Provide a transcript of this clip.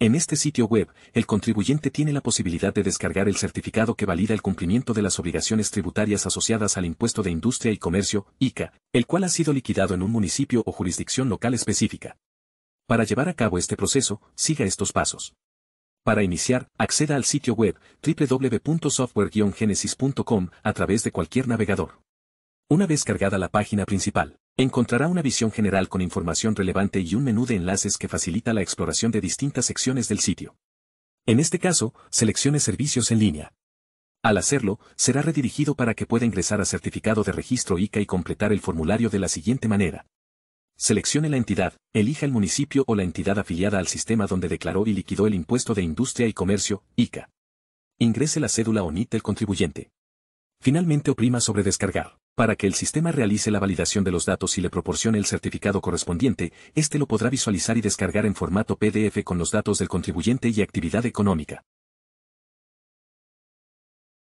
En este sitio web, el contribuyente tiene la posibilidad de descargar el certificado que valida el cumplimiento de las obligaciones tributarias asociadas al impuesto de industria y comercio, ICA, el cual ha sido liquidado en un municipio o jurisdicción local específica. Para llevar a cabo este proceso, siga estos pasos. Para iniciar, acceda al sitio web www.software-genesis.com a través de cualquier navegador. Una vez cargada la página principal, Encontrará una visión general con información relevante y un menú de enlaces que facilita la exploración de distintas secciones del sitio. En este caso, seleccione servicios en línea. Al hacerlo, será redirigido para que pueda ingresar a certificado de registro ICA y completar el formulario de la siguiente manera. Seleccione la entidad, elija el municipio o la entidad afiliada al sistema donde declaró y liquidó el impuesto de industria y comercio, ICA. Ingrese la cédula o NIT del contribuyente. Finalmente oprima sobre descargar. Para que el sistema realice la validación de los datos y le proporcione el certificado correspondiente, este lo podrá visualizar y descargar en formato PDF con los datos del contribuyente y actividad económica.